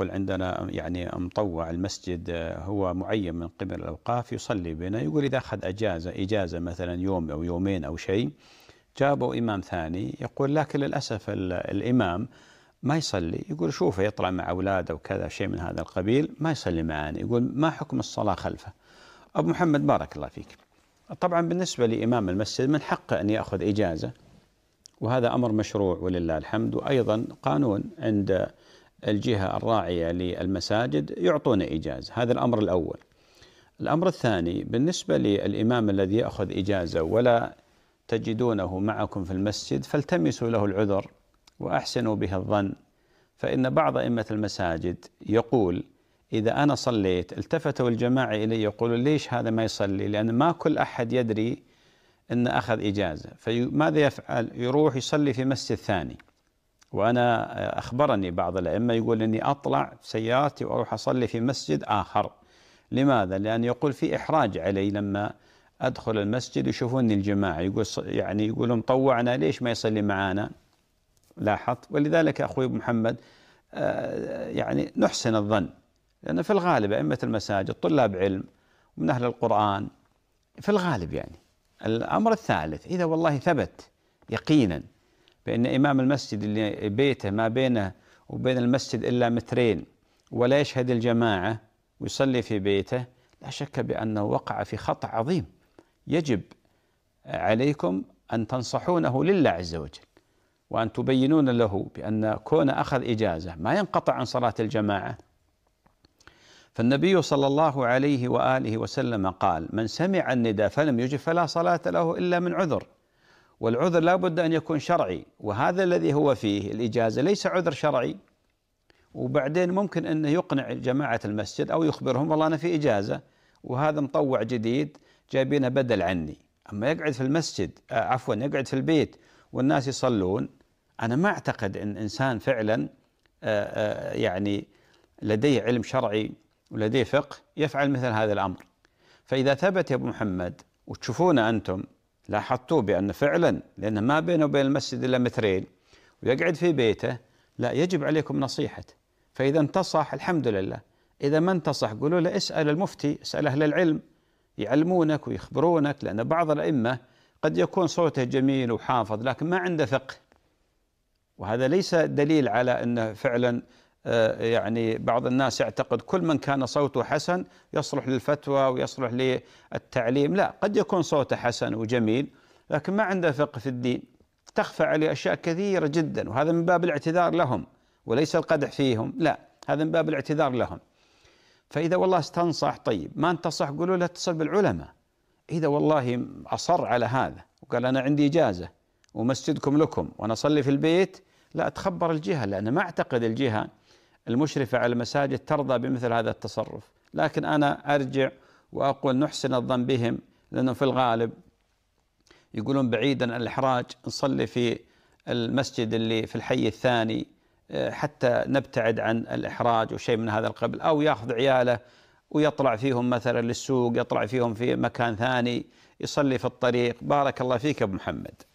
يقول عندنا يعني مطوع المسجد آه، هو معين من قبل الأوقاف يصلي بنا يقول إذا أخذ أجازة إجازة مثلا يوم أو يومين أو شيء جابوا إمام ثاني يقول لكن للأسف الإمام ما يصلي يقول شوفه يطلع مع أولاده وكذا شيء من هذا القبيل ما يصلي معاني يقول ما حكم الصلاة خلفه أبو محمد بارك الله فيك طبعا بالنسبة لإمام المسجد من حقه أن يأخذ إجازة وهذا أمر مشروع ولله الحمد وأيضا قانون عند الجهه الراعيه للمساجد يعطون اجازه، هذا الامر الاول. الامر الثاني بالنسبه للامام الذي ياخذ اجازه ولا تجدونه معكم في المسجد فالتمسوا له العذر واحسنوا به الظن فان بعض ائمه المساجد يقول إذا أنا صليت التفتوا الجماعة إلي يقولوا ليش هذا ما يصلي لأن ما كل أحد يدري أنه أخذ إجازة فماذا يفعل يروح يصلي في مسجد ثاني وأنا آه، أخبرني بعض الأئمة يقول إني أطلع سيارتي وأروح أصلي في مسجد آخر لماذا؟ لأن يقول في إحراج علي لما أدخل المسجد يشوفوني الجماعة يقول يعني يقولون طوعنا ليش ما يصلي معانا؟ لاحظت ولذلك أخوي محمد آه، يعني نحسن الظن لأن في الغالب أئمة المساجد طلاب علم من أهل القرآن في الغالب يعني الأمر الثالث إذا والله ثبت يقينا بأن إمام المسجد اللي بيته ما بينه وبين المسجد إلا مترين ولا يشهد الجماعة ويصلي في بيته لا شك بأنه وقع في خطأ عظيم يجب عليكم أن تنصحونه لله عز وجل وأن تبينون له بأن كون أخذ إجازة ما ينقطع عن صلاة الجماعة فالنبي صلى الله عليه وآله وسلم قال من سمع النداء فلم يجب فلا صلاة له إلا من عذر والعذر لا بد أن يكون شرعي وهذا الذي هو فيه الإجازة ليس عذر شرعي وبعدين ممكن أنه يقنع جماعة المسجد أو يخبرهم والله أنا في إجازة وهذا مطوع جديد جايبينه بدل عني أما يقعد في المسجد آه، عفوا يقعد في البيت والناس يصلون أنا ما أعتقد أن إنسان فعلا آه، آه، يعني لديه علم شرعي ولديه فقه يفعل مثل هذا الأمر فإذا ثبت يا أبو محمد وتشوفونه أنتم لاحظتوا بأن فعلا لأن ما بينه وبين المسجد إلا مترين ويقعد في بيته لا يجب عليكم نصيحته فإذا انتصح الحمد لله إذا ما انتصح قولوا له اسأل المفتي اسأل أهل العلم يعلمونك ويخبرونك لأن بعض الأئمة قد يكون صوته جميل وحافظ لكن ما عنده فقه وهذا ليس دليل على أنه فعلا آه، يعني بعض الناس يعتقد كل من كان صوته حسن يصلح للفتوى ويصلح للتعليم لا قد يكون صوته حسن وجميل لكن ما عنده فقه في الدين تخفى عليه أشياء كثيرة جدا وهذا من باب الاعتذار لهم وليس القدح فيهم لا هذا من باب الاعتذار لهم فإذا والله استنصح طيب ما انتصح قولوا له اتصل بالعلماء إذا والله أصر على هذا وقال أنا عندي إجازة ومسجدكم لكم وأنا أصلي في البيت لا أتخبر الجهة لأن ما أعتقد الجهة المشرفة على المساجد ترضى بمثل هذا التصرف لكن أنا أرجع وأقول نحسن الظن بهم لأنه في الغالب يقولون بعيدا عن الإحراج نصلي في المسجد اللي في الحي الثاني آه، حتى نبتعد عن الإحراج وشيء من هذا القبيل أو يأخذ عياله ويطلع فيهم مثلا للسوق يطلع فيهم في مكان ثاني يصلي في الطريق بارك الله فيك أبو محمد